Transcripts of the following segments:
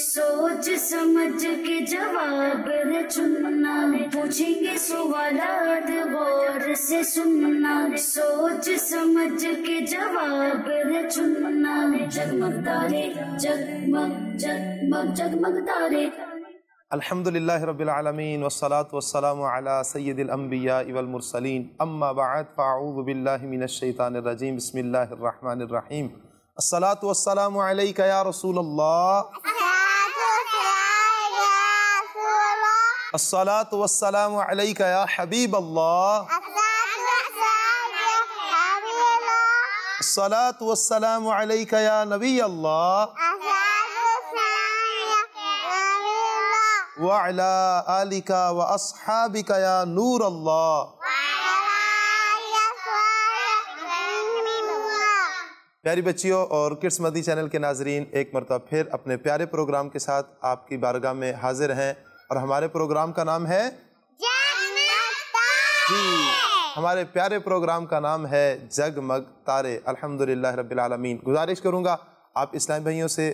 सोच समझ के जवाब चुनना पूछेंगे सवाल गौर से सुनना सोच समझ के जवाब चुनना जगमग तारे जगमग जगमग जगमग तारे अलहमदिल्ला रबालमीन वसलात वसलाम अला सैदिलम्बिया इवलमरसलिन अम्मा बाद फ़ाऊबिल्लाशैतानरजीम बसमीम असलात वसलाम या रसूल अस्सलात वस्सलाम अलैका या हबीब अल्लाह अस्सलात वस्सलाम अलैका या नबी अल्लाह वाला आलिका व असहाबिका या नूर अल्लाह प्यारी बच्चियों और किड्स मदी चैनल के नाजरीन एक मरतब फिर अपने प्यारे प्रोग्राम के साथ आपकी बारगाह में हाजिर हैं और हमारे प्रोग्राम का नाम है जी हमारे प्यारे प्रोग्राम का नाम है जगमग तारे अल्हम्दुलिल्लाह रब्बिल आलमीन गुजारिश करूँगा आप इस्लामी भाइयों से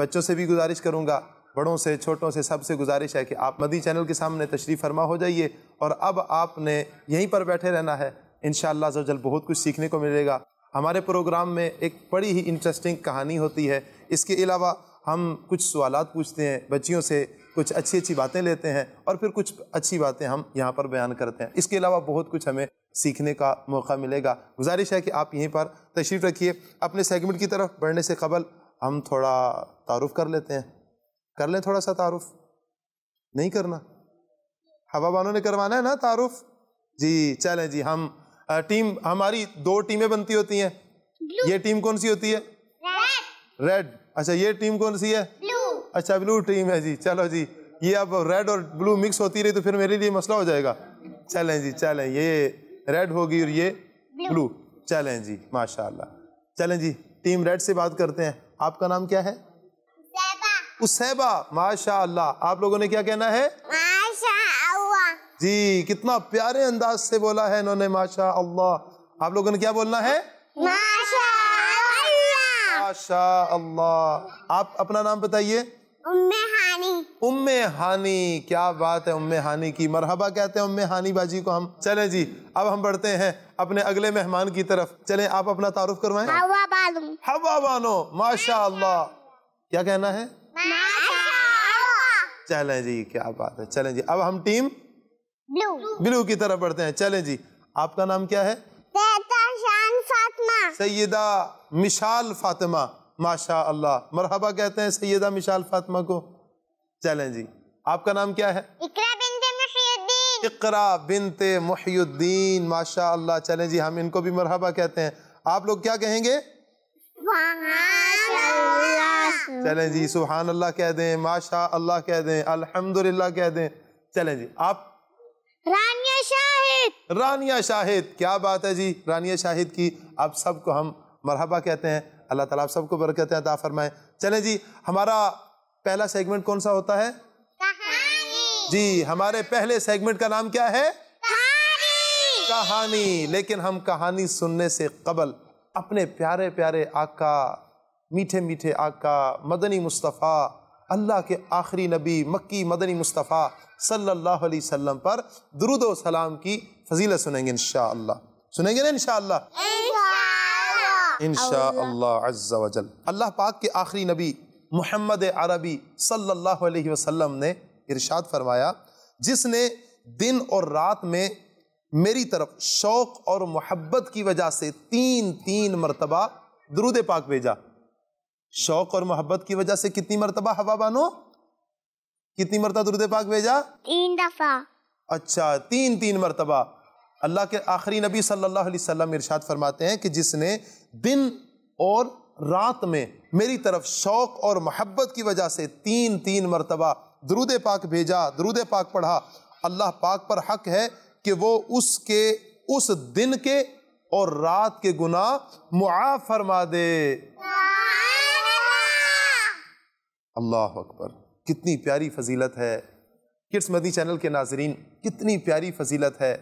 बच्चों से भी गुजारिश करूँगा बड़ों से छोटों से सबसे गुजारिश है कि आप मदी चैनल के सामने तशरीफ़ फरमा हो जाइए और अब आपने यहीं पर बैठे रहना है इन शल बहुत कुछ सीखने को मिलेगा हमारे प्रोग्राम में एक बड़ी ही इंटरेस्टिंग कहानी होती है इसके अलावा हम कुछ सवाल पूछते हैं बच्चियों से कुछ अच्छी अच्छी बातें लेते हैं और फिर कुछ अच्छी बातें हम यहाँ पर बयान करते हैं इसके अलावा बहुत कुछ हमें सीखने का मौका मिलेगा गुजारिश है कि आप यहीं पर तशरीफ़ रखिए अपने सेगमेंट की तरफ बढ़ने से कबल हम थोड़ा तारुफ कर लेते हैं कर लें थोड़ा सा तारुफ नहीं करना हवा बानों ने करवाना है ना तारुफ जी चलें जी हम टीम हमारी दो टीमें बनती होती हैं ये टीम कौन सी होती है रेड अच्छा ये टीम कौन सी है अच्छा ब्लू टीम है जी चलो जी ये अब रेड और ब्लू मिक्स होती रही तो फिर मेरे लिए मसला हो जाएगा चलें जी चलें ये रेड होगी और ये ब्लू चलें जी माशाल्लाह चलें जी टीम रेड से बात करते हैं आपका नाम क्या है माशा माशाल्लाह आप लोगों ने क्या कहना है जी कितना प्यारे अंदाज से बोला है इन्होंने माशा अल्लाह आप लोगों ने क्या बोलना है माशा अल्लाह आप अपना नाम बताइए उम्मे हानी उम्मे हानी क्या बात है उम्मे हानी की मरहबा कहते हैं उम्मे हानी बाजी को हम चले जी अब हम बढ़ते हैं अपने अगले मेहमान की तरफ चले आप अपना तारुफ करवाएं हवा बानो हवा बानो माशा क्या कहना है चले जी क्या बात है चले जी अब हम टीम ब्लू ब्लू की तरफ बढ़ते हैं चले जी आपका नाम क्या है सैयदा मिशाल फातिमा माशा अल्लाह मरहबा कहते हैं सैदा मिशाल फातिमा को चलें जी आपका नाम क्या है इकरा बिनते मुहयुद्दीन माशा अल्लाह चलें जी हम इनको भी मरहबा कहते हैं आप लोग क्या कहेंगे चलें जी सुबहान अल्लाह कह दें माशा अल्लाह कह दें अल्हम्दुलिल्लाह कह दें चलें जी आप रानिया शाहिद रानिया शाहिद क्या बात है जी रानिया शाहिद की आप सबको हम मरहबा कहते हैं अल्लाह ताला आप सबको बरकत अता फरमाए चलें जी हमारा पहला सेगमेंट कौन सा होता है जी हमारे पहले सेगमेंट का नाम क्या है कहानी लेकिन हम कहानी सुनने से कबल अपने प्यारे प्यारे आका मीठे मीठे आका मदनी मुस्तफ़ा अल्लाह के आखिरी नबी मक्की मदनी मुस्तफ़ा सल्लल्लाहु अलैहि वसल्लम पर दरुद सलाम की फजीलत सुनेंगे इन सुनेंगे ना इन इन अल्लाह पाक के आखिरी नबी मोहम्मद अरबी सल्लल्लाहु अलैहि वसल्लम ने इरशाद फरमाया जिसने दिन और रात में मेरी तरफ शौक़ और मोहब्बत की वजह से तीन तीन मरतबा दरूद पाक भेजा शौक़ और मोहब्बत की वजह से कितनी मरतबा हवा बानो कितनी मरतबा दुरुद पाक भेजा तीन दफ़ा अच्छा तीन तीन मरतबा अल्लाह के आखिरी नबी सल्लल्लाहु अलैहि वसल्लम इरशाद फरमाते हैं कि जिसने दिन और रात में मेरी तरफ शौक़ और मोहब्बत की वजह से तीन तीन मरतबा दरूद पाक भेजा दरूद पाक पढ़ा अल्लाह पाक पर हक है कि वो उसके उस दिन के और रात के गुना मुआफ़ फरमा दे अल्लाह अकबर कितनी प्यारी फजीलत है किड्स मदी चैनल के नाजरीन कितनी प्यारी फजीलत है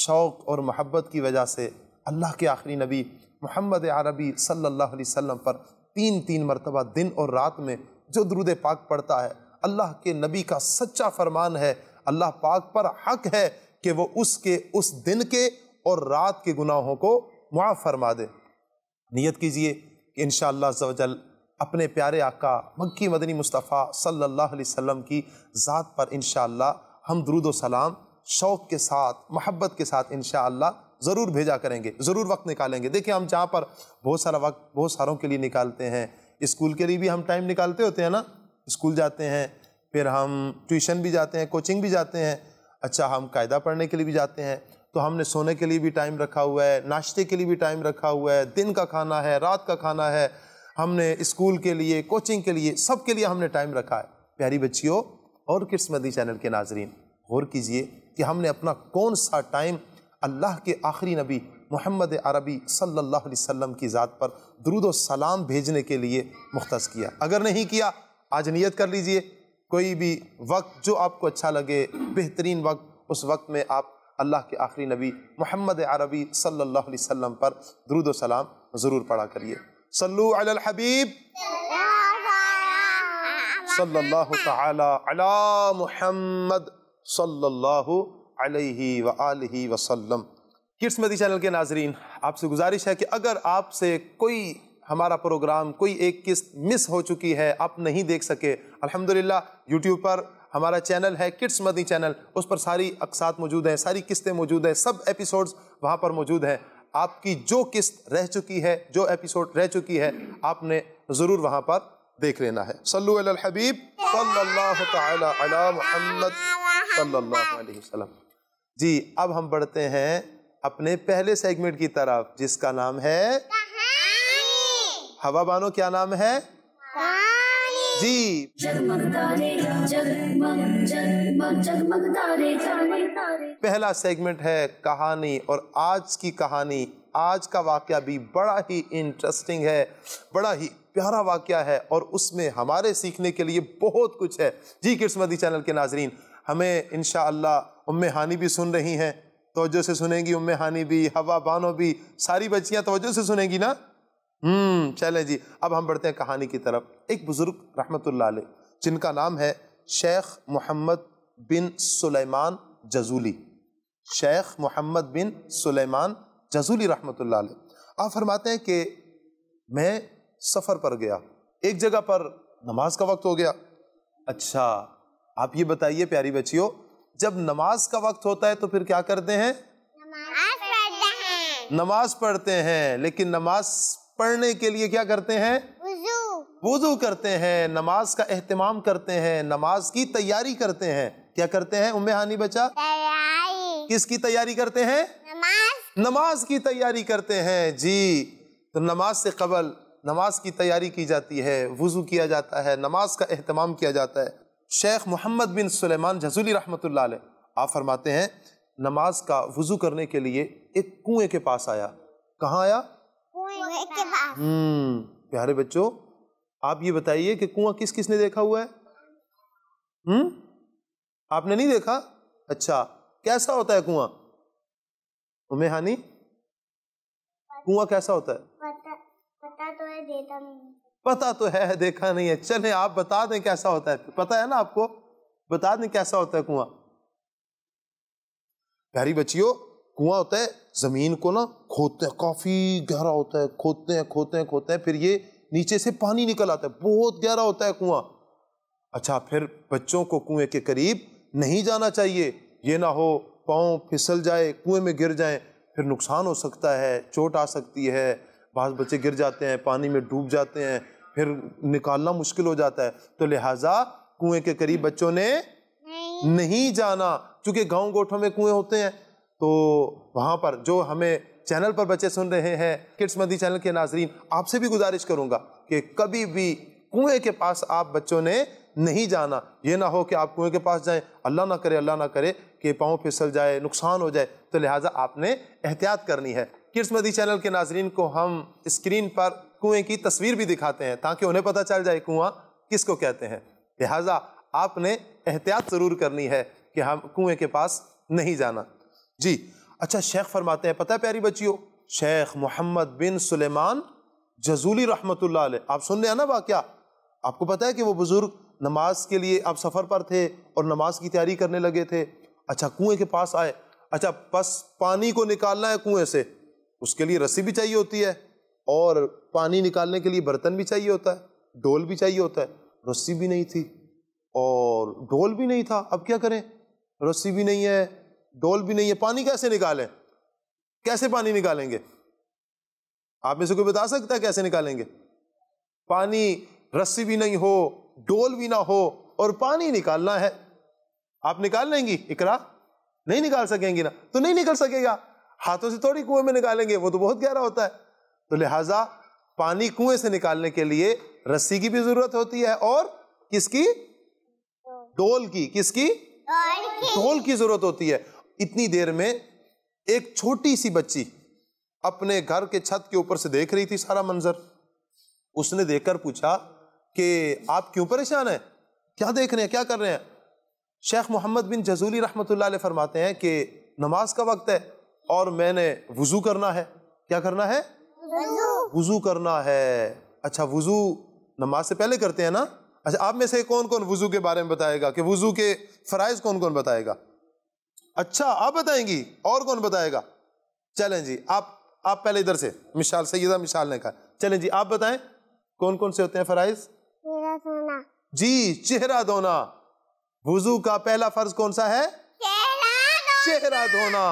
शौक़ और मोहब्बत की वजह से अल्लाह के आखिरी नबी मोहम्मद अरबी सल्लल्लाहु अलैहि वसल्लम पर तीन तीन मरतबा दिन और रात में जो दरुद पाक पढ़ता है अल्लाह के नबी का सच्चा फरमान है अल्लाह पाक पर हक है कि वो उसके उस दिन के और रात के गुनाहों को मुआफ़ फरमा दे नियत कीजिए कि इन शजल अपने प्यारे आका मक्की मदनी मुस्तफ़ा सल्लल्लाहु अलैहि वसल्लम की ज़ात पर इन हम दरुद सलाम शौक़ के साथ मोहब्बत के साथ इन ज़रूर भेजा करेंगे ज़रूर वक्त निकालेंगे देखिए हम जहाँ पर बहुत सारा वक्त बहुत सारों के लिए निकालते हैं स्कूल के लिए भी हम टाइम निकालते होते हैं ना स्कूल जाते हैं फिर हम ट्यूशन भी जाते हैं कोचिंग भी जाते हैं अच्छा हम कायदा पढ़ने के लिए भी जाते हैं तो हमने सोने के लिए भी टाइम रखा हुआ है नाश्ते के लिए भी टाइम रखा हुआ है दिन का खाना है रात का खाना है हमने स्कूल के लिए कोचिंग के लिए सब के लिए हमने टाइम रखा है प्यारी बच्चियों और किस्मती चैनल के नाजरीन गौर कीजिए कि हमने अपना कौन सा टाइम अल्लाह के आखिरी नबी मोहम्मद अरबी सल्लल्लाहु अलैहि वसल्लम की ज़ात पर दरुद सलाम भेजने के लिए मुख्त किया अगर नहीं किया आज नियत कर लीजिए कोई भी वक्त जो आपको अच्छा लगे बेहतरीन वक्त उस वक्त में आप अल्लाह के आखिरी नबी मोहम्मद अरबी सल्लल्लाहु अलैहि वसल्लम पर दरुद सलाम ज़रूर पढ़ा करिए सल्लु अल हबीब सल्लल्लाहु तआला अला सल्लल्लाहु अलैहि व किड्स मदी चैनल के नाजरीन आपसे गुजारिश है कि अगर आपसे कोई हमारा प्रोग्राम कोई एक किस्त मिस हो चुकी है आप नहीं देख सके अल्हम्दुलिल्लाह यूट्यूब पर हमारा चैनल है किड्स मदी चैनल उस पर सारी अकसात मौजूद हैं सारी किस्तें मौजूद हैं सब एपिसोड्स वहाँ पर मौजूद हैं आपकी जो किस्त रह चुकी है जो एपिसोड रह चुकी है आपने ज़रूर वहाँ पर देख लेना है सल्लु हबीब सल्लल्लाहु ताला अला सल्लल्लाहु अलैहि वसल्लम जी अब हम बढ़ते हैं अपने पहले सेगमेंट की तरफ जिसका नाम है हवा बानो क्या नाम है जी पहला सेगमेंट है कहानी और आज की कहानी आज का वाक्य भी बड़ा ही इंटरेस्टिंग है बड़ा ही प्यारा वाक्य है और उसमें हमारे सीखने के लिए बहुत कुछ है जी किस्मती चैनल के नाजरीन हमें इन शम हानी भी सुन रही हैं तोजो से सुनेंगी उम्म हानी भी हवा बानो भी सारी बच्चियाँ तोजो से सुनेंगी ना हम्म चलें जी अब हम बढ़ते हैं कहानी की तरफ एक बुज़ुर्ग रहमत जिनका नाम है शेख मोहम्मद बिन सुलेमान जजूली शेख मोहम्मद बिन सुलेमान जजूली रहमत आप फरमाते हैं कि मैं सफ़र पर गया एक जगह पर नमाज का वक्त हो गया अच्छा आप ये बताइए प्यारी बच्चियों जब नमाज का वक्त होता है तो फिर क्या करते हैं नमाज पढ़ते हैं नमाज पढ़ते हैं लेकिन नमाज पढ़ने के लिए क्या करते हैं वजू करते हैं नमाज का एहतमाम करते हैं नमाज की तैयारी करते हैं क्या करते हैं उम्मे हानि बचा किसकी तैयारी करते हैं नमाज की तैयारी करते हैं जी तो नमाज से कबल नमाज की तैयारी की जाती है वजू किया जाता है नमाज का एहतमाम किया जाता है शेख मोहम्मद बिन सुलेमान झजूली रहमत आप फरमाते हैं नमाज का वज़ू करने के लिए एक कुएं के पास आया कहाँ आया कुएं के पास हम्म, प्यारे बच्चों आप ये बताइए कि कुआं किस किसने देखा हुआ है हम्म आपने नहीं देखा अच्छा कैसा होता है कुआं उमे हानि कुआं कैसा होता है पता, पता तो है देता नहीं पता तो है देखा नहीं है चले आप बता दें कैसा होता है पता है ना आपको बता दें कैसा होता है कुआं प्यारी बच्चियों कुआं होता है जमीन को ना खोदते हैं काफी गहरा होता है खोदते हैं खोदते हैं खोदते हैं फिर ये नीचे से पानी निकल आता है बहुत गहरा होता है कुआं अच्छा फिर बच्चों को कुएं के करीब नहीं जाना चाहिए ये ना हो पाँव फिसल जाए कुएं में गिर जाए फिर नुकसान हो सकता है चोट आ सकती है बास बच्चे गिर जाते हैं पानी में डूब जाते हैं फिर निकालना मुश्किल हो जाता है तो लिहाजा कुएं के करीब बच्चों ने नहीं, नहीं जाना क्योंकि गांव गोठों में कुएं होते हैं तो वहाँ पर जो हमें चैनल पर बच्चे सुन रहे हैं किड्स मदी चैनल के नाजरीन आपसे भी गुजारिश करूँगा कि कभी भी कुएं के पास आप बच्चों ने नहीं जाना ये ना हो कि आप कुएं के पास जाएं अल्लाह ना करे अल्लाह ना करे कि पाँव फिसल जाए नुकसान हो जाए तो लिहाजा आपने एहतियात करनी है किड्स मदी चैनल के नाजरीन को हम स्क्रीन पर कुएं की तस्वीर भी दिखाते हैं ताकि उन्हें पता चल जाए कुआं किसको कहते हैं लिहाजा आपने एहतियात ज़रूर करनी है कि हम कुएं के पास नहीं जाना जी अच्छा शेख फरमाते हैं पता है प्यारी बच्चियों शेख मोहम्मद बिन सुलेमान जजूली रहमत आप सुन रहे हैं ना वाक्य आपको पता है कि वो बुज़ुर्ग नमाज के लिए आप सफ़र पर थे और नमाज की तैयारी करने लगे थे अच्छा कुएं के पास आए अच्छा बस पानी को निकालना है कुएं से उसके लिए रस्सी भी चाहिए होती है और पानी निकालने के लिए बर्तन भी चाहिए होता है डोल भी चाहिए होता है रस्सी भी नहीं थी और डोल भी नहीं था अब क्या करें रस्सी भी नहीं है डोल भी नहीं है पानी कैसे निकालें कैसे पानी निकालेंगे आप में से कोई बता सकता है कैसे निकालेंगे पानी रस्सी भी नहीं हो डोल भी ना हो और पानी निकालना है आप निकाल लेंगी इकरा नहीं निकाल सकेंगी ना तो नहीं निकल सकेगा हाथों से थोड़ी कुएं में निकालेंगे वो तो बहुत गहरा होता है तो लिहाजा पानी कुएं से निकालने के लिए रस्सी की भी जरूरत होती है और किसकी डोल की किसकी ढोल की जरूरत होती है इतनी देर में एक छोटी सी बच्ची अपने घर के छत के ऊपर से देख रही थी सारा मंजर उसने देखकर पूछा कि आप क्यों परेशान हैं क्या देख रहे हैं क्या कर रहे हैं शेख मोहम्मद बिन जजूली रहमत फरमाते हैं कि नमाज का वक्त है और मैंने वज़ू करना है क्या करना है वजू करना है अच्छा वजू नमाज से पहले करते हैं ना अच्छा आप में से कौन कौन वजू के बारे में बताएगा कि वजू के फ़राइज कौन कौन बताएगा अच्छा आप बताएंगी और कौन बताएगा चलें जी आप आप पहले इधर से मिसाल सैदा मिसाल ने कहा चलें जी आप बताएं कौन कौन से होते हैं फ़राइज जी चेहरा धोना वजू का पहला फर्ज कौन सा है चेहरा धोना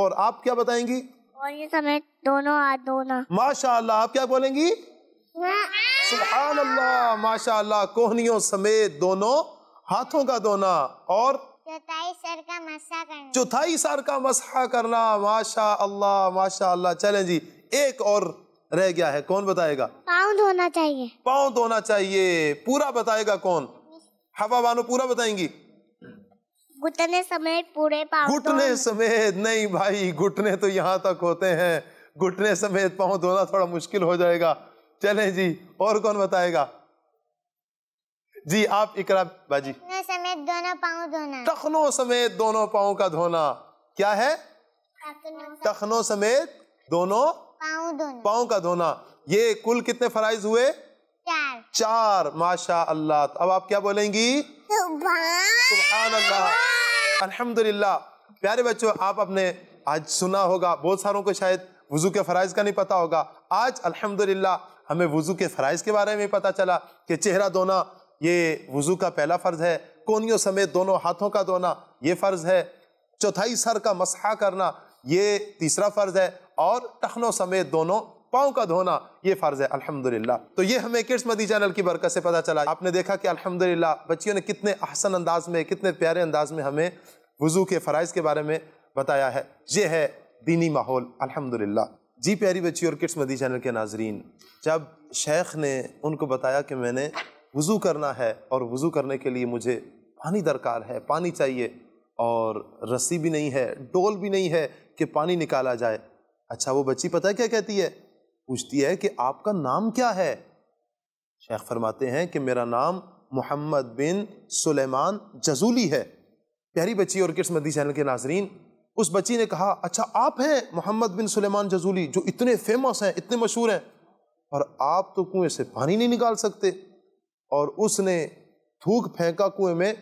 और आप क्या बताएंगी और ये समेत दोनों हाथ धोना माशा आप क्या बोलेंगी हाँ। सुबहान अल्लाह माशाल्लाह कोहनियों समेत दोनों हाथों का धोना और चौथाई सर का मसहा चौथाई सर का मसहा करना माशा अल्लाह माशा अल्लाह चले जी एक और रह गया है कौन बताएगा पाँव धोना चाहिए पाँव धोना चाहिए पूरा बताएगा कौन हवा बानो पूरा बताएंगी घुटने समेत पूरे पाँव घुटने समेत नहीं भाई घुटने तो यहाँ तक होते हैं घुटने समेत पाँव धोना थोड़ा मुश्किल हो जाएगा चले जी और कौन बताएगा जी आप इकरा बाजी समेत दोनों पाँव धोना टखनों समेत दोनों पाँव का धोना क्या है टखनों समेत दोनों पाँव का धोना ये कुल कितने फराइज हुए चार चार माशा अल्लाह अब आप क्या बोलेंगी अल्हम्दुलिल्लाह प्यारे बच्चों आप अपने आज सुना होगा बहुत सारों को शायद वज़ू के फ़राइज़ का नहीं पता होगा आज अल्हम्दुलिल्लाह हमें वज़ू के फ़राइज़ के बारे में पता चला कि चेहरा धोना ये वज़ू का पहला फ़र्ज़ है कोनियों समेत दोनों हाथों का धोना ये फ़र्ज़ है चौथाई सर का मसहा करना ये तीसरा फ़र्ज़ है और टखनों समेत दोनों पाँव का धोना ये फ़र्ज है अल्हम्दुलिल्लाह तो ये हमें किड्स मदी चैनल की बरकत से पता चला आपने देखा कि अल्हम्दुलिल्लाह बच्चियों ने कितने अहसन अंदाज में कितने प्यारे अंदाज में हमें वज़ू के फ़राइज के बारे में बताया है ये है दीनी माहौल अल्हम्दुलिल्लाह जी प्यारी बच्ची और किड्स मदी चैनल के नाजरीन जब शेख ने उनको बताया कि मैंने वज़ू करना है और वज़ू करने के लिए मुझे पानी दरकार है पानी चाहिए और रस्सी भी नहीं है डोल भी नहीं है कि पानी निकाला जाए अच्छा वो बच्ची पता है क्या कहती है पूछती है कि आपका नाम क्या है शेख फरमाते हैं कि मेरा नाम मोहम्मद बिन सुलेमान जजूली है प्यारी बच्ची और किड्स मदी चैनल के नाजरीन उस बच्ची ने कहा अच्छा आप हैं मोहम्मद बिन सुलेमान जजूली जो इतने फेमस हैं इतने मशहूर हैं और आप तो कुएं से पानी नहीं निकाल सकते और उसने थूक फेंका कुएं में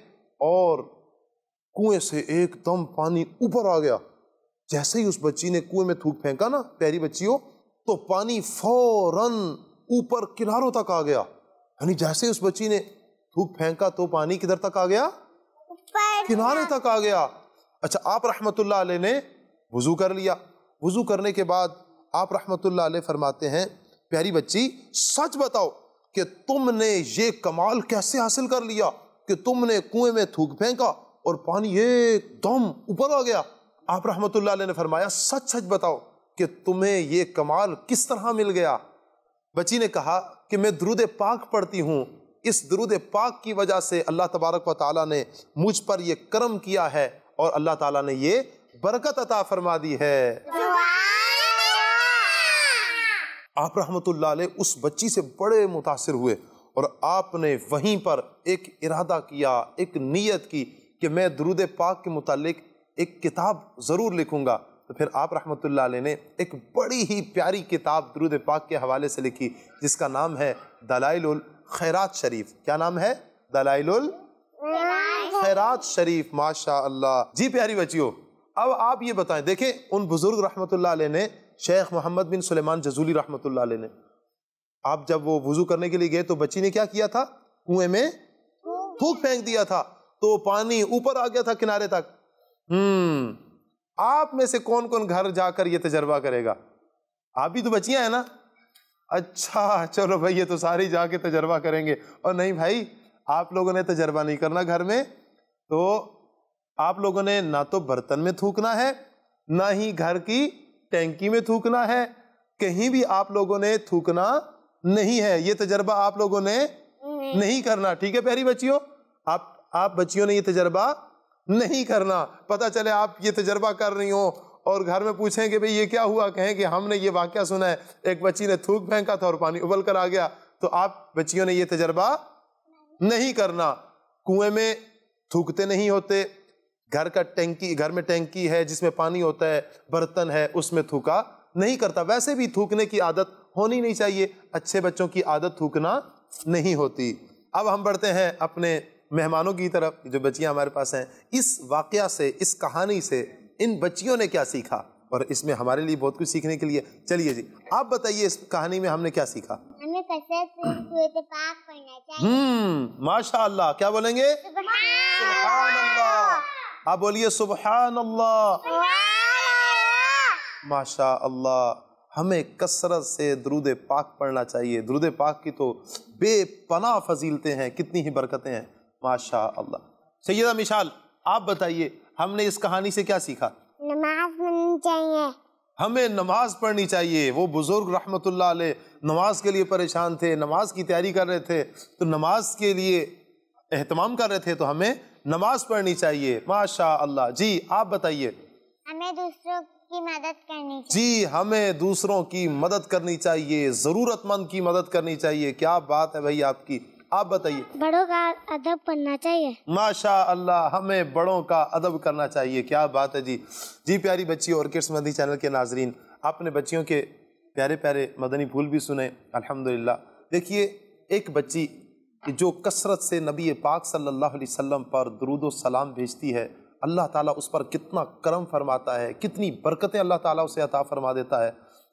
और कुएं से एकदम पानी ऊपर आ गया जैसे ही उस बच्ची ने कुएं में थूक फेंका ना प्यारी बच्ची हो तो पानी फौरन ऊपर किनारों तक आ गया यानी जैसे उस बच्ची ने थूक फेंका तो पानी किधर तक आ गया किनारे तक आ गया अच्छा आप रहमतुल्लाह अलैह ने वजू कर लिया वजू करने के बाद आप रहमतुल्लाह अलैह फरमाते हैं प्यारी बच्ची सच बताओ कि तुमने ये कमाल कैसे हासिल कर लिया कि तुमने कुएं में थूक फेंका और पानी एकदम ऊपर आ गया आप रहमतुल्लाह अलैह ने फरमाया सच सच बताओ कि तुम्हें ये कमाल किस तरह मिल गया बची ने कहा कि मैं द्रुद पाक पढ़ती हूँ इस द्रुद पाक की वजह से अल्लाह तबारक व ताली ने मुझ पर यह करम किया है और अल्लाह ताला ने ये बरकत अता फरमा दी है आप रहमतुल्लाह अलैह उस बच्ची से बड़े मुतासर हुए और आपने वहीं पर एक इरादा किया एक नीयत की कि मैं दरूद पाक के मुतालिक एक किताब ज़रूर लिखूँगा तो फिर आप रहमत ने एक बड़ी ही प्यारी किताब दरुद पाक के हवाले से लिखी जिसका नाम है दलाइल खैरात शरीफ क्या नाम है दलाइल खैरात शरीफ माशा जी प्यारी बचियो अब आप ये बताएं देखें उन बुज़ुर्ग रहमत ने शेख मोहम्मद बिन सुलेमान जजूली रहमत ने आप जब वो वज़ू करने के लिए गए तो बच्ची ने क्या किया था कुएं में थूक फेंक दिया था तो पानी ऊपर आ गया था किनारे तक हम्म आप में से कौन कौन घर जाकर ये तजर्बा करेगा आप भी तो बचिया है ना अच्छा चलो भाई ये तो सारे जाके तजर्बा करेंगे और नहीं भाई आप लोगों ने तजर्बा नहीं करना घर में तो आप लोगों ने ना तो बर्तन में थूकना है ना ही घर की टैंकी में थूकना है कहीं भी आप लोगों ने थूकना नहीं है ये तजर्बा आप लोगों ने नहीं करना ठीक है पहली बच्चियों आप आप बच्चियों ने ये तजर्बा नहीं करना पता चले आप ये तजर्बा कर रही हो और घर में पूछें कि भाई ये क्या हुआ कहें कि हमने ये वाक्य सुना है एक बच्ची ने थूक फेंका था और पानी उबल कर आ गया तो आप बच्चियों ने ये तजर्बा नहीं करना कुएं में थूकते नहीं होते घर का टैंकी घर में टैंकी है जिसमें पानी होता है बर्तन है उसमें थूका नहीं करता वैसे भी थूकने की आदत होनी नहीं चाहिए अच्छे बच्चों की आदत थूकना नहीं होती अब हम बढ़ते हैं अपने मेहमानों की तरफ जो बच्चियाँ हमारे पास हैं इस वाक़ से इस कहानी से इन बच्चियों ने क्या सीखा और इसमें हमारे लिए बहुत कुछ सीखने के लिए चलिए जी आप बताइए इस कहानी में हमने क्या सीखा तो हम्म माशा अल्लाह क्या बोलेंगे आप बोलिए सुबह माशा अल्लाह हमें कसरत से द्रुद पाक पढ़ना चाहिए द्रुद पाक की तो बेपना फजीलते हैं कितनी ही बरकतें हैं माशा अल्लाह सैदा मिशाल आप बताइए हमने इस कहानी से क्या सीखा नमाज पढ़नी चाहिए हमें नमाज पढ़नी चाहिए वो बुज़ुर्ग रहमत नमाज के लिए परेशान थे नमाज की तैयारी कर रहे थे तो नमाज के लिए एहतमाम कर रहे थे तो हमें नमाज पढ़नी चाहिए माशा अल्लाह जी आप बताइए हमें दूसरों की मदद करनी चाहिए जी हमें दूसरों की मदद करनी चाहिए ज़रूरतमंद की मदद करनी चाहिए क्या बात है भाई आपकी आप बताइए बड़ों का अदब करना चाहिए माशा अल्लाह हमें बड़ों का अदब करना चाहिए क्या बात है जी जी प्यारी बच्ची और किस मदी चैनल के नाजरीन आपने बच्चियों के प्यारे प्यारे मदनी फूल भी सुने अल्हम्दुलिल्लाह देखिए एक बच्ची जो कसरत से नबी पाक सल्लल्लाहु अलैहि वसल्लम पर दरूद सलाम भेजती है अल्लाह ताला उस पर कितना करम फरमाता है कितनी बरकतें अल्लाह ताला उसे अता फरमा देता है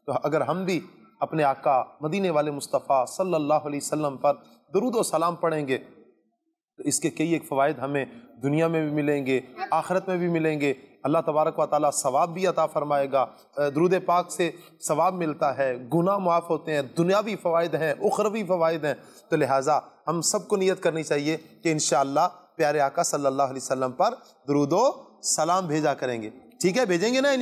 तो अगर हम भी अपने आका मदीने वाले मुस्तफ़ा सल्लल्लाहु अलैहि वसल्लम पर दरुद सलाम पढ़ेंगे तो इसके कई एक फ़वाद हमें दुनिया में भी मिलेंगे आखरत में भी मिलेंगे अल्लाह तबारक व ताली सवाब भी अता फ़रमाएगा दरूद पाक से सवाब मिलता है गुना मुआफ़ होते हैं दुनियावी फ़वाद हैं उखरवी फ़वाद हैं तो लिहाजा हम सबको नीयत करनी चाहिए कि इन प्यारे आका सल्ला वसम पर दरूदो सलाम भेजा करेंगे ठीक है भेजेंगे ना इन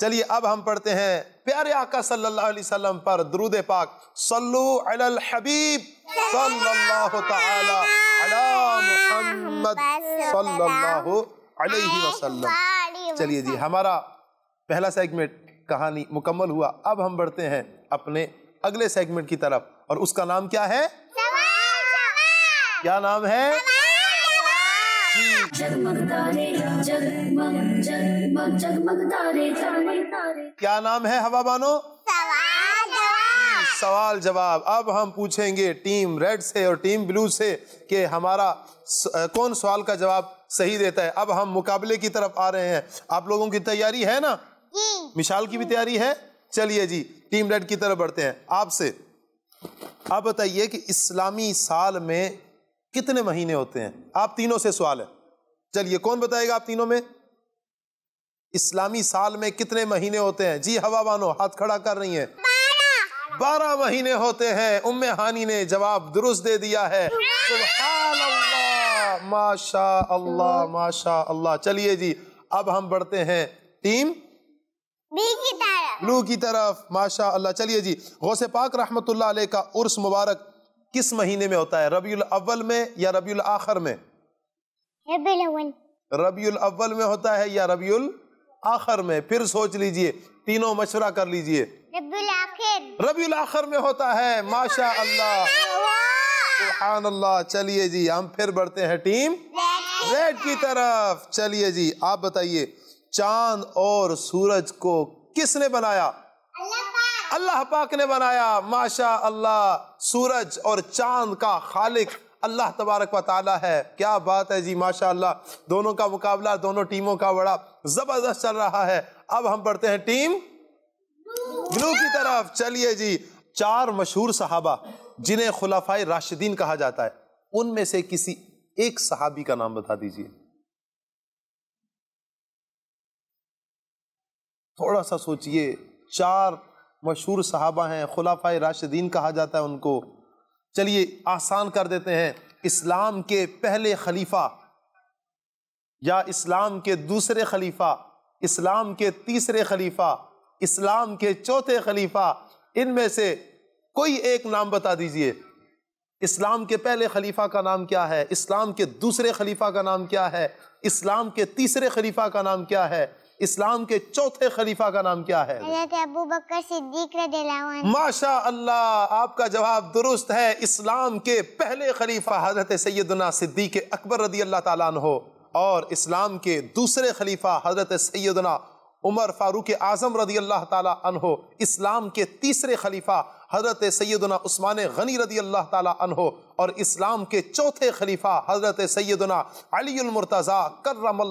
चलिए अब हम पढ़ते हैं प्यारे आका सल्लल्लाहु अलैहि वसल्लम पर दरूद पाक सल्लु अलल हबीब सल्लल्लाहु ताला अला मुहम्मद सल्लल्लाहु अलैहि वसल्लम चलिए जी हमारा पहला सेगमेंट कहानी मुकम्मल हुआ अब हम बढ़ते हैं अपने अगले सेगमेंट की तरफ और उसका नाम क्या है क्या नाम है क्या नाम है हवा बानो सवाल जवाब अब हम पूछेंगे टीम रेड से और टीम ब्लू से कि हमारा कौन सवाल का जवाब सही देता है अब हम मुकाबले की तरफ आ रहे हैं आप लोगों की तैयारी है ना मिशाल की भी तैयारी है चलिए जी टीम रेड की तरफ बढ़ते हैं आपसे आप बताइए कि इस्लामी साल में कितने महीने होते हैं आप तीनों से सवाल है चलिए कौन बताएगा आप तीनों में इस्लामी साल में कितने महीने होते हैं जी हवा बानो हाथ खड़ा कर रही है बारह महीने होते हैं उम्म हानि ने जवाब दुरुस्त दे दिया है माशा अल्लाह माशा अल्लाह चलिए जी अब हम बढ़ते हैं टीम ब्लू की तरफ माशा अल्लाह चलिए जी गौसे पाक रहमतुल्लाह अलैह का उर्स मुबारक किस महीने में होता है रबी अव्वल में या रबी आखिर में रबी अव्वल में होता है या रबी आखिर में फिर सोच लीजिए तीनों मशवरा कर लीजिए रबी आखिर में होता है माशा अल्लाह अल्लाह चलिए जी हम फिर बढ़ते हैं टीम रेड की तरफ चलिए जी आप बताइए चांद और सूरज को किसने बनाया अल्लाह पाक ने बनाया माशा अल्लाह सूरज और चांद का खालिक अल्लाह तबारक वाली है क्या बात है जी माशा अल्लाह दोनों का मुकाबला दोनों टीमों का बड़ा ज़बरदस्त चल रहा है अब हम पढ़ते हैं टीम ब्लू की तरफ चलिए जी चार मशहूर सहाबा जिन्हें खुलाफाई राशिदीन कहा जाता है उनमें से किसी एक सहाबी का नाम बता दीजिए थोड़ा सा सोचिए चार मशहूर सहाबा हैं खुलाफा राशिदीन कहा जाता है उनको चलिए आसान कर देते हैं इस्लाम के पहले खलीफा या इस्लाम के दूसरे खलीफा इस्लाम के तीसरे खलीफा इस्लाम के चौथे खलीफा इनमें से कोई एक नाम बता दीजिए इस्लाम के पहले खलीफा का नाम क्या है इस्लाम के दूसरे खलीफा का नाम क्या है इस्लाम के तीसरे खलीफा का नाम क्या है इस्लाम के चौथे खलीफा का नाम क्या है अबू बकर सिद्दीक माशा अल्लाह आपका जवाब दुरुस्त है इस्लाम के पहले खलीफा हजरत सैदना सिद्दीक अकबर रदी अल्लाह ताला हो और इस्लाम के दूसरे खलीफा हजरत सैदना उमर फारूक आजम रदी अल्लाह हो इस्लाम के तीसरे खलीफा हज़रत सैदना उस्मान गनी रदी अल्लाह तहो और इस्लाम के चौथे खलीफा हज़रत सैदना अलीमरतज़ा करम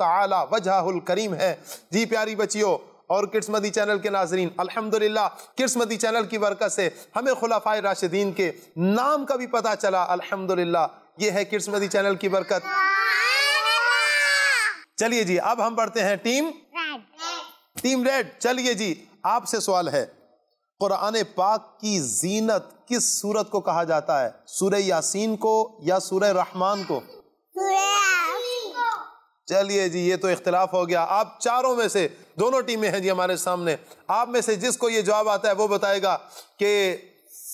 तला वजहुल करीम है जी प्यारी बचियो और किड्स चैनल के नाजरीन अल्हम्दुलिल्लाह किड्स चैनल की बरकत से हमें खुलाफा राशिदीन के नाम का भी पता चला अल्हम्दुलिल्लाह ये है किड्स चैनल की बरकत चलिए जी अब हम पढ़ते हैं टीम टीम रेड चलिए जी आपसे सवाल है कुरान पाक की जीनत किस सूरत को कहा जाता है सूर्य यासीन को या सूर्य रहमान को चलिए जी ये तो इख्तलाफ हो गया आप चारों में से दोनों टीमें हैं जी हमारे सामने आप में से जिसको ये जवाब आता है वो बताएगा कि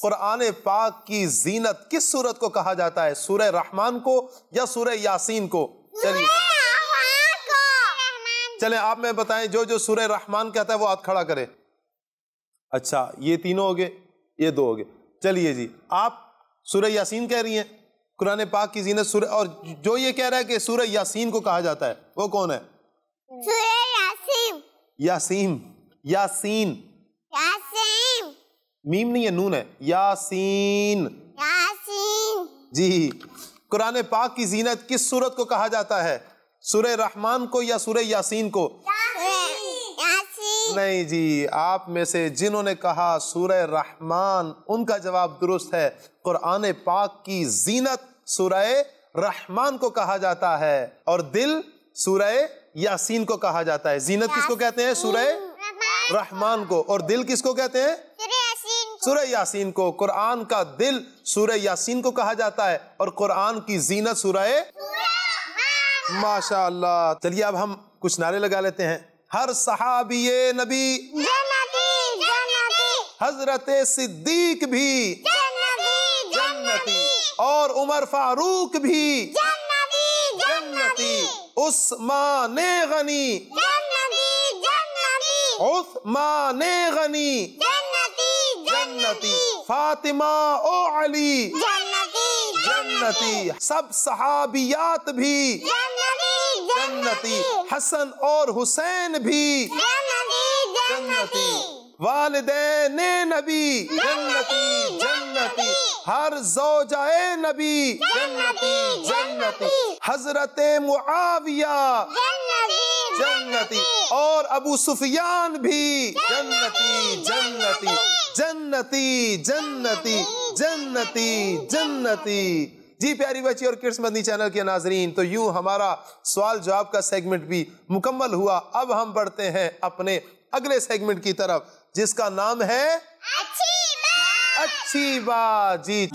कुरान पाक की जीनत किस सूरत को कहा जाता है सूर्य रहमान को या सूर्य यासीन को चलिए चले आप में बताएं जो जो सूर्य रहमान कहता है वो हाथ खड़ा करे अच्छा ये तीनों हो गए ये दो हो गए चलिए जी आप सूर्य यासीन कह रही हैं कुरान पाक की जीनत सूर्य और जो ये कह रहा है कि सूर्य यासीन को कहा जाता है वो कौन है यासीम यासीम यासीन यासीम मीम नहीं है नून है यासीन यासीन जी कुरान पाक की जीनत किस सूरत को कहा जाता है सुर रहमान को या सूर्य यासीन को नहीं जी आप में से जिन्होंने कहा सूर रहमान उनका जवाब दुरुस्त है कुरान पाक की जीनत सूरह रहमान को कहा जाता है और दिल सूर्य यासीन को कहा जाता है जीनत किसको कहते हैं सूर्य रहमान को और दिल किसको कहते हैं सूर्य यासीन को कुरान का दिल सूर्य यासीन को कहा जाता है और कुरान की जीनत सूर्य माशा चलिए अब हम कुछ नारे लगा लेते हैं हर सहाबी नबी हजरत सिद्दीक भी जन्नती, और उमर फारूक भी जन्नती, जन्नती उस्मान गनी उस्मान गनी जन्नती फातिमा ओ अली जन्नती सब सहाबियात भी जन्नती हसन और हुसैन भी जन्नती ने नबी जन्नती जन्नती हर जोजाए नबी जन्नती जन्नती हजरत मुआविया जन्नती और अबू सुफियान भी जन्नती जन्नती जन्नती जन्नती जन्नती जन्नती जी प्यारी बच्ची और किड्स मदनी चैनल के नाजरीन तो यूं हमारा सवाल जवाब का सेगमेंट भी मुकम्मल हुआ अब हम बढ़ते हैं अपने अगले सेगमेंट की तरफ जिसका नाम है अच्छी बात अच्छी बात जी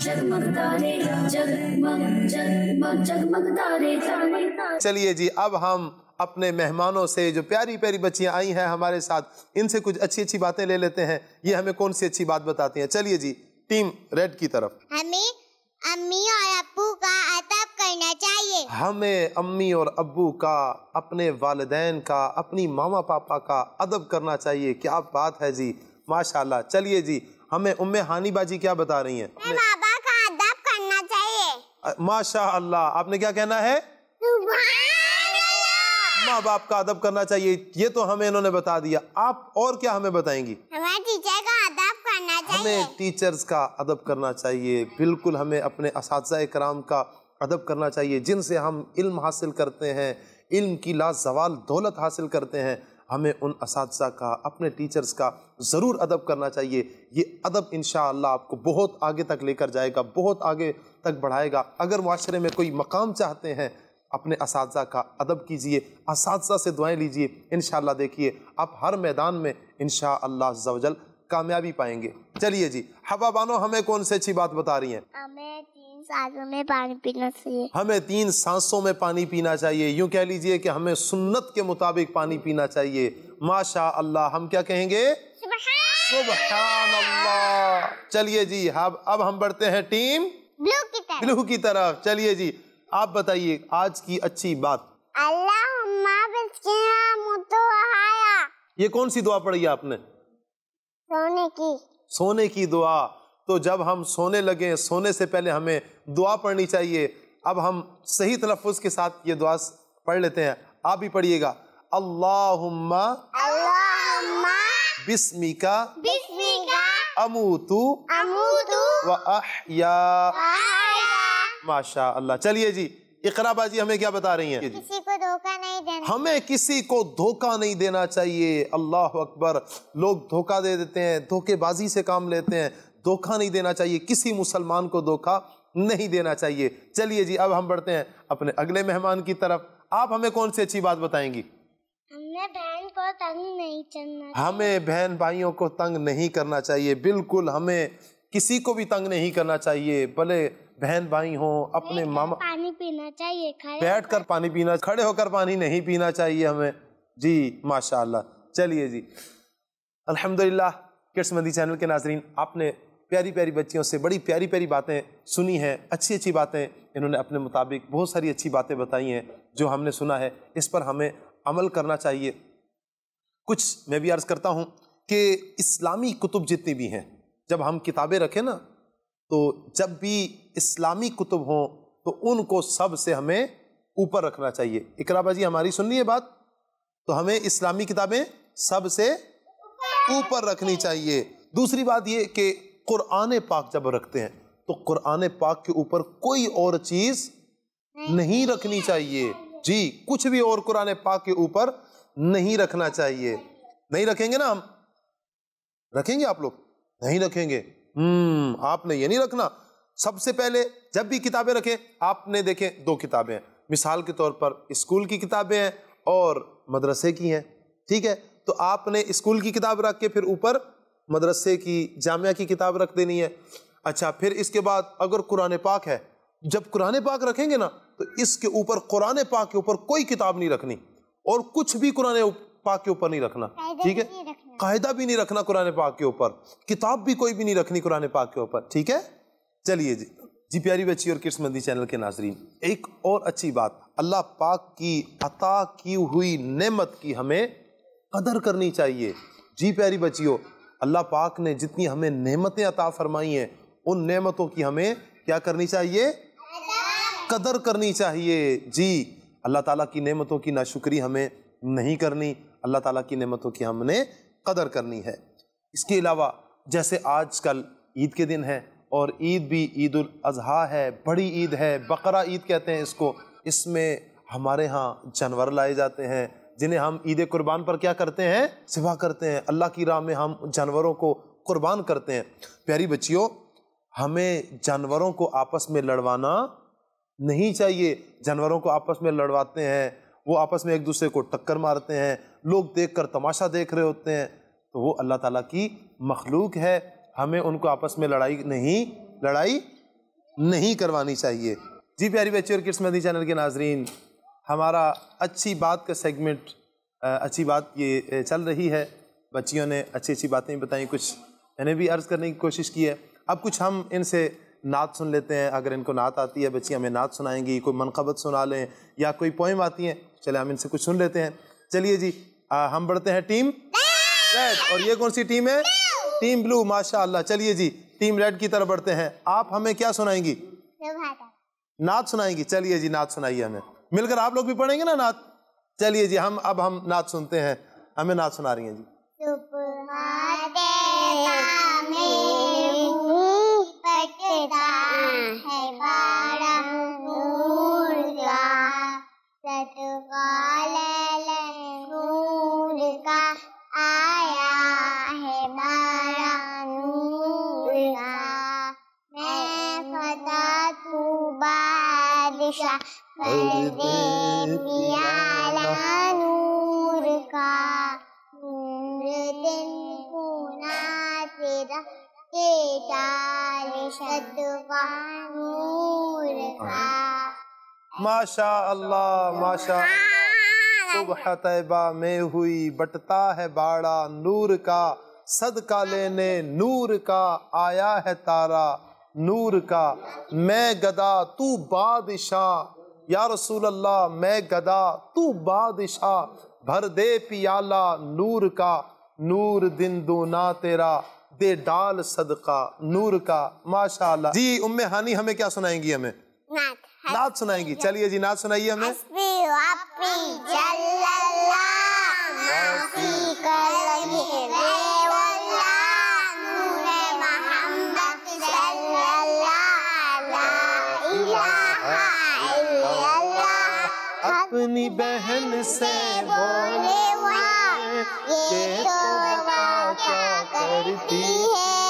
चलिए जी अब हम अपने मेहमानों से जो प्यारी प्यारी बच्चियां आई हैं हमारे साथ इनसे कुछ अच्छी अच्छी बातें ले लेते हैं ये हमें कौन सी अच्छी बात बताती हैं चलिए जी टीम रेड की तरफ हमें अम्मी और अबू का अदब करना चाहिए हमें अम्मी और अबू का अपने वालदेन का अपनी मामा पापा का अदब करना चाहिए क्या बात है जी माशाल्लाह चलिए जी हमें उम्मे हानी बाजी क्या बता रही हैं बाबा का अदब करना चाहिए माशाल्लाह आपने क्या कहना है माँ बाप का अदब करना चाहिए ये तो हमें इन्होंने बता दिया आप और क्या हमें बताएंगी हमारे हमें टीचर्स हाँ। का अदब करना चाहिए बिल्कुल हमें अपने इस कराम का अदब करना चाहिए जिनसे हम इल्म हासिल करते हैं इल्म की लाजवाल दौलत हासिल करते हैं हमें उन इस का अपने टीचर्स का ज़रूर अदब करना चाहिए ये अदब इन आपको बहुत आगे तक लेकर जाएगा बहुत आगे तक बढ़ाएगा अगर माशरे में कोई मकाम चाहते हैं अपने इस का अदब कीजिए इस से दुआएँ लीजिए इन देखिए आप हर मैदान में इन जवजल कामयाबी पाएंगे चलिए जी हवा बानो हमें कौन सी अच्छी बात बता रही है हमें तीन सांसों में पानी पीना चाहिए हमें तीन सांसों में पानी पीना चाहिए यूँ कह लीजिए कि हमें सुन्नत के मुताबिक पानी पीना चाहिए माशा अल्लाह हम क्या कहेंगे चलिए जी अब अब हम बढ़ते हैं टीम ब्लू की तरफ ब्लू की तरफ चलिए जी आप बताइए आज की अच्छी बात अल्लाह ये कौन सी दुआ पढ़ी आपने सोने की सोने की दुआ तो जब हम सोने लगे सोने से पहले हमें दुआ पढ़नी चाहिए अब हम सही तलफ़ के साथ ये दुआ पढ़ लेते हैं आप भी पढ़िएगा अल्लाहुम्मा अल्लाहुम्मा बिस्मिका बिस्मिका अमूतु अमूतु व अहया माशा अल्लाह चलिए जी इकराबाजी हमें क्या बता रही है किसी को धोखा नहीं देना हमें किसी को धोखा नहीं देना चाहिए अल्लाह अकबर लोग धोखा दे देते हैं धोखेबाजी से काम लेते हैं धोखा नहीं देना चाहिए किसी मुसलमान को धोखा नहीं देना चाहिए चलिए जी अब हम बढ़ते हैं अपने अगले मेहमान की तरफ आप हमें कौन सी अच्छी बात बताएंगी हमें बहन भाइयों को तंग नहीं करना चाहिए बिल्कुल हमें किसी को भी तंग नहीं करना चाहिए भले बहन भाई हों अपने मामा पानी पीना चाहिए बैठ कर पानी पीना खड़े होकर पानी नहीं पीना चाहिए हमें जी माशाल्लाह चलिए जी अल्हम्दुलिल्लाह किड्स मंदी चैनल के नाजरीन आपने प्यारी प्यारी बच्चियों से बड़ी प्यारी प्यारी बातें सुनी हैं अच्छी अच्छी बातें इन्होंने अपने मुताबिक बहुत सारी अच्छी बातें बताई हैं जो हमने सुना है इस पर हमें अमल करना चाहिए कुछ मैं भी अर्ज़ करता हूँ कि इस्लामी कुतुब जितनी भी हैं जब हम किताबें रखें ना तो जब भी इस्लामी कुतुब हों तो उनको सबसे हमें ऊपर रखना चाहिए इकराबा जी हमारी सुन ली है बात तो हमें इस्लामी किताबें सबसे ऊपर रखनी चाहिए दूसरी बात ये कि कुरान पाक जब रखते हैं तो कुरान पाक के ऊपर कोई और चीज़ नहीं रखनी चाहिए जी कुछ भी और कुरान पाक के ऊपर नहीं रखना चाहिए नहीं रखेंगे ना हम रखेंगे आप लोग नहीं रखेंगे हम्म आपने ये नहीं रखना सबसे पहले जब भी किताबें रखें आपने देखें दो किताबें हैं मिसाल के तौर पर स्कूल की किताबें हैं और मदरसे की हैं ठीक है तो आपने स्कूल की किताब रख के फिर ऊपर मदरसे की जामिया की किताब रख देनी है अच्छा फिर इसके बाद अगर कुरान पाक है जब कुरान पाक रखेंगे ना तो इसके ऊपर कुरान पाक के ऊपर कोई किताब नहीं रखनी और कुछ भी कुरान पाक के ऊपर नहीं रखना ठीक है कायदा भी नहीं रखना कुरान पाक के ऊपर किताब भी कोई भी नहीं रखनी कुरान पाक के ऊपर ठीक है चलिए जी जी प्यारी बच्ची और किस मंदी चैनल के नाजरीन एक और अच्छी बात अल्लाह पाक की अता की हुई नेमत की हमें कदर करनी चाहिए जी प्यारी बच्ची अल्लाह पाक ने जितनी हमें नेमतें अता फरमाई हैं उन नेमतों की हमें क्या करनी चाहिए कदर करनी चाहिए जी अल्लाह ताला की नेमतों की नाशुक्री हमें नहीं करनी अल्लाह ताला की नेमतों की हमने कदर करनी है इसके अलावा जैसे आज कल ईद के दिन है और ईद भी ईद अजहा है बड़ी ईद है बकरा ईद कहते हैं इसको इसमें हमारे यहाँ जानवर लाए जाते हैं जिन्हें हम ईद कुर्बान पर क्या करते हैं सिवा करते हैं अल्लाह की राह में हम जानवरों को कुर्बान करते हैं प्यारी बच्चियों हमें जानवरों को आपस में लड़वाना नहीं चाहिए जानवरों को आपस में लड़वाते हैं वो आपस में एक दूसरे को टक्कर मारते हैं लोग देख कर तमाशा देख रहे होते हैं तो वो अल्लाह ताला की मखलूक है हमें उनको आपस में लड़ाई नहीं लड़ाई नहीं करवानी चाहिए जी प्यारी बच्चे और किड्स चैनल के नाजरीन हमारा अच्छी बात का सेगमेंट अच्छी बात ये चल रही है बच्चियों ने अच्छी अच्छी बातें बताई कुछ मैंने भी अर्ज़ करने की कोशिश की है अब कुछ हम इनसे नात सुन लेते हैं अगर इनको नात आती है बच्ची हमें नात सुनाएंगी कोई मनखबत सुना लें या कोई पोइम आती है चले हम इनसे कुछ सुन लेते हैं चलिए जी आ, हम बढ़ते हैं टीम रेड और ये कौन सी टीम है टीम ब्लू माशाल्लाह चलिए जी टीम रेड की तरफ बढ़ते हैं आप हमें क्या सुनाएंगी नाच सुनाएंगी चलिए जी नाच सुनाइए हमें मिलकर आप लोग भी पढ़ेंगे ना नाथ चलिए जी हम अब हम नाच सुनते हैं हमें नाच सुना रही हैं जी माशा अल्लाह माशा सुबह तैबा में हुई बटता है बाड़ा नूर का सदका लेने नूर का आया है तारा नूर का मैं गदा तू बादशाह या रसूल अल्लाह मैं गदा तू बादशाह भर दे पियाला नूर का नूर दिन दूना तेरा दे डाल सदका नूर का माशाल्लाह जी उम्मे हानि हमें क्या सुनाएंगी हमें नात, सुनाएंगी चलिए जी नात सुनाइए हमें अपनी बहन से बोले वाह ये तो क्या करती है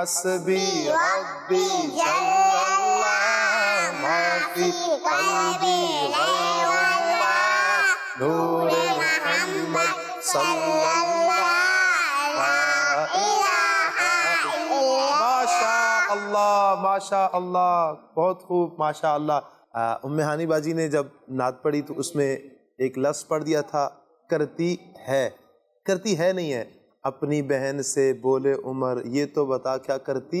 हसबी माशा अल्लाह माशा अल्लाह बहुत खूब माशा अल्लाह उम हानी बाजी ने जब नात पढ़ी तो उसमें एक लफ्ज़ पढ़ दिया था करती है करती है नहीं है अपनी बहन से बोले उमर ये तो बता क्या करती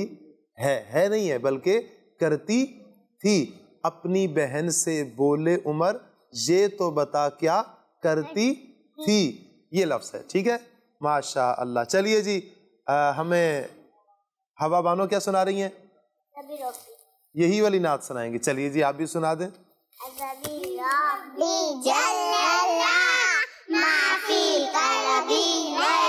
है है नहीं है बल्कि करती थी अपनी बहन से बोले उमर ये तो बता क्या करती थी ये लफ्ज़ है ठीक है माशा अल्लाह चलिए जी आ, हमें हवा बानो क्या सुना रही हैं यही वाली नात सुनाएंगे चलिए जी आप भी सुना दें माफी कर भी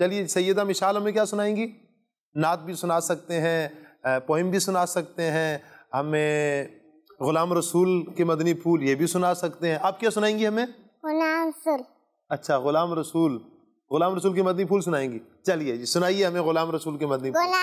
चलिए सैदा मिशाल हमें क्या सुनाएंगी नात भी सुना सकते हैं पोइम भी सुना सकते हैं हमें गुलाम रसूल के मदनी फूल ये भी सुना सकते हैं आप क्या सुनाएंगी हमें गुलाम रसूल अच्छा गुलाम रसूल गुलाम रसूल के मदनी फूल सुनाएंगी चलिए जी सुनाइए हमें गुलाम रसूल के मदनी फूल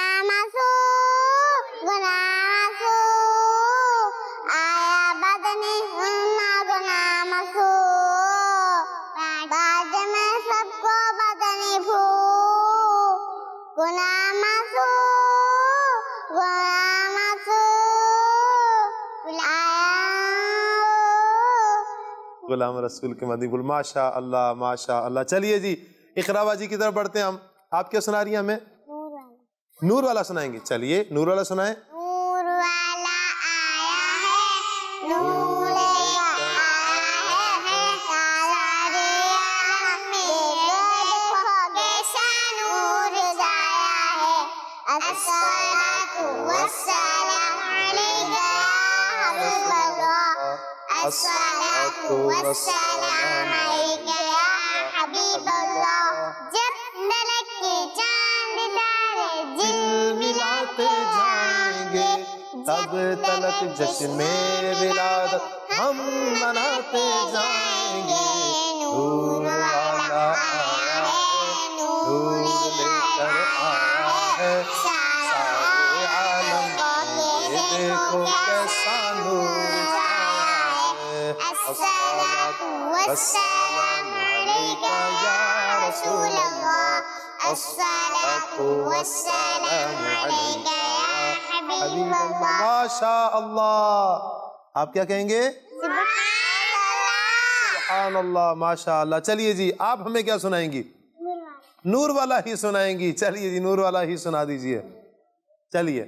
गुलाम रसूल के मदी गुल माशा अल्लाह माशा अल्लाह चलिए जी इकराबा जी की तरफ बढ़ते हैं हम आप क्या सुना रही हैं हमें नूर वाला सुनाएंगे चलिए नूर वाला सुनाएं साथ जश्न मिलाद हम मनाते जाएंगे नूर आया नूर लेकर आया है सारे आलम ये देखो कैसा नूर अलैका या रसूल अल्लाह अस्सलाम अलैका माशा अल्लाह आप क्या कहेंगे माशा अल्लाह चलिए जी आप हमें क्या सुनाएंगी नूर वाला ही सुनाएंगी चलिए जी नूर वाला ही सुना दीजिए चलिए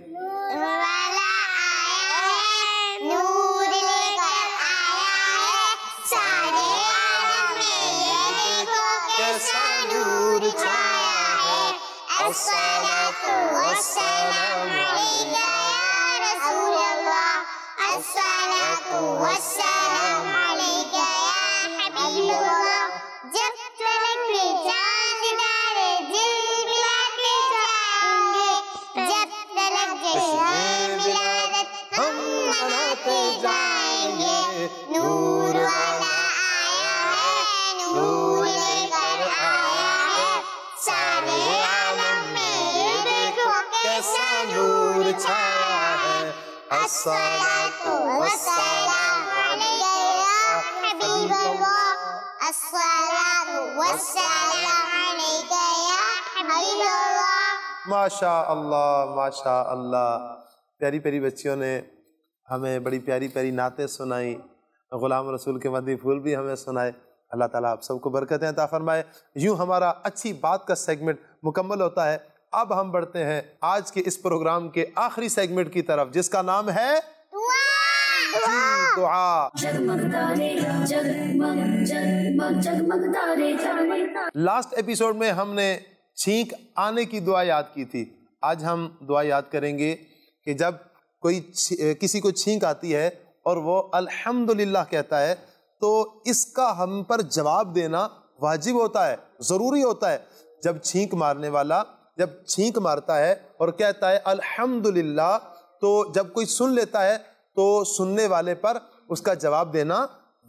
माशा अल्लाह माशा अल्लाह प्यारी प्यारी बच्चियों ने हमें बड़ी प्यारी प्यारी नातें सुनाई ग़ुलाम रसूल के मदी फूल भी हमें सुनाए अल्लाह ताला आप सबको बरकतें है ताफरमाए यूँ हमारा अच्छी बात का सेगमेंट मुकम्मल होता है अब हम बढ़ते हैं आज के इस प्रोग्राम के आखिरी सेगमेंट की तरफ जिसका नाम है दुआ लास्ट एपिसोड में हमने छींक आने की दुआ याद की थी आज हम दुआ याद करेंगे कि जब कोई किसी को छींक आती है और वो अल्हम्दुलिल्लाह कहता है तो इसका हम पर जवाब देना वाजिब होता है ज़रूरी होता है जब छींक मारने वाला जब छींक मारता है और कहता है अल्हम्दुलिल्लाह तो जब कोई सुन लेता है तो सुनने वाले पर उसका जवाब देना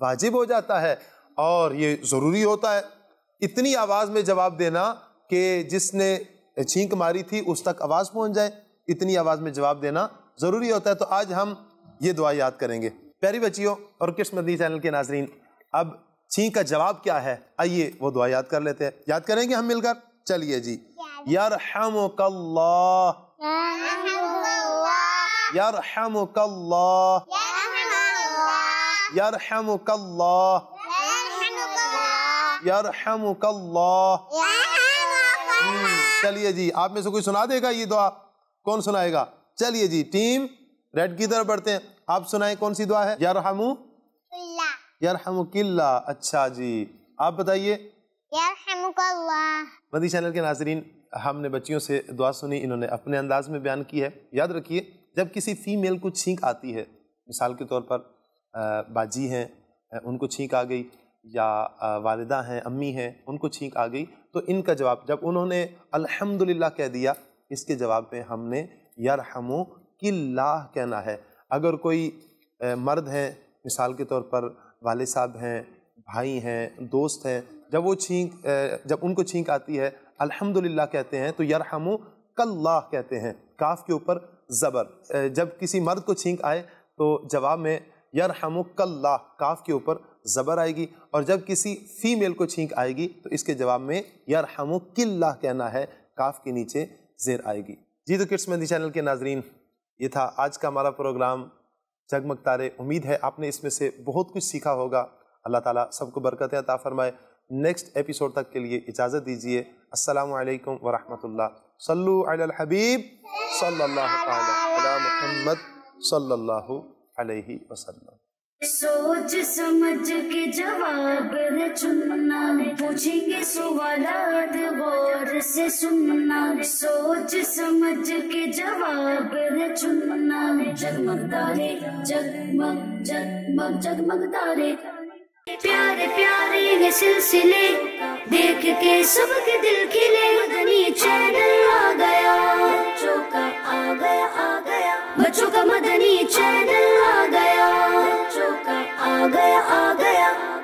वाजिब हो जाता है और ये ज़रूरी होता है इतनी आवाज़ में जवाब देना कि जिसने छींक मारी थी उस तक आवाज़ पहुंच जाए इतनी आवाज़ में जवाब देना ज़रूरी होता है तो आज हम ये दुआ याद करेंगे प्यारी बच्चियों और किस्मती चैनल के नाजरीन अब छींक का जवाब क्या है आइए वो दुआ याद कर लेते हैं याद करेंगे हम मिलकर चलिए जी यरहमुकल्लाह यरहमुकल्लाह यरहमुकल्लाह यरहमुकल्लाह चलिए जी आप में से कोई सुना देगा ये दुआ कौन सुनाएगा चलिए जी टीम रेड की तरफ बढ़ते हैं आप सुनाए कौन सी दुआ है यरहमु किल्ला अच्छा जी आप बताइए मदी चैनल के नाजरीन हमने बच्चियों से दुआ सुनी इन्होंने अपने अंदाज में बयान की है याद रखिए जब किसी फीमेल को छींक आती है मिसाल के तौर पर बाजी हैं उनको छींक आ गई या वालदा हैं अम्मी हैं उनको छींक आ गई तो इनका जवाब जब उन्होंने अल्हम्दुलिल्लाह कह दिया इसके जवाब में हमने यरहमो लाह कहना है अगर कोई मर्द हैं मिसाल के तौर पर वाले साहब हैं भाई हैं दोस्त हैं जब वो छींक जब उनको छींक आती है अल्हम्दुलिल्लाह कहते हैं तो यरहमु कल्लाह कहते हैं काफ के ऊपर ज़बर जब किसी मर्द को छींक आए तो जवाब में यरहमु कल्लाह काफ के ऊपर ज़बर आएगी और जब किसी फ़ीमेल को छींक आएगी तो इसके जवाब में यरहमु किल्लाह कहना है काफ के नीचे जेर आएगी जी तो किड्स मेहंदी चैनल के नाजरीन ये था आज का हमारा प्रोग्राम जगमग तारे उम्मीद है आपने इसमें से बहुत कुछ सीखा होगा अल्लाह ताला सबको बरकत अता फ़रमाए नेक्स्ट एपिसोड तक के लिए इजाज़त दीजिए अस्सलाम वालेकुम वरहमतुल्लाह सल्लु अला हबीब सल्लल्लाहु अलैहि मोहम्मद सल्लल्लाहु अलैहि वसल्लम सोच समझ के जवाब न चुनना पूछेंगे सवालात गौर से सुनना सोच समझ के जवाब न चुनना जगमग तारे जगमग जगमग जगमग तारे प्यारे प्यारे ये सिलसिले देख के सबके दिल खिले मदनी चैनल आ गया बच्चों का आ गया आ गया बच्चों का मदनी चैनल आ गया बच्चों का आ गया आ गया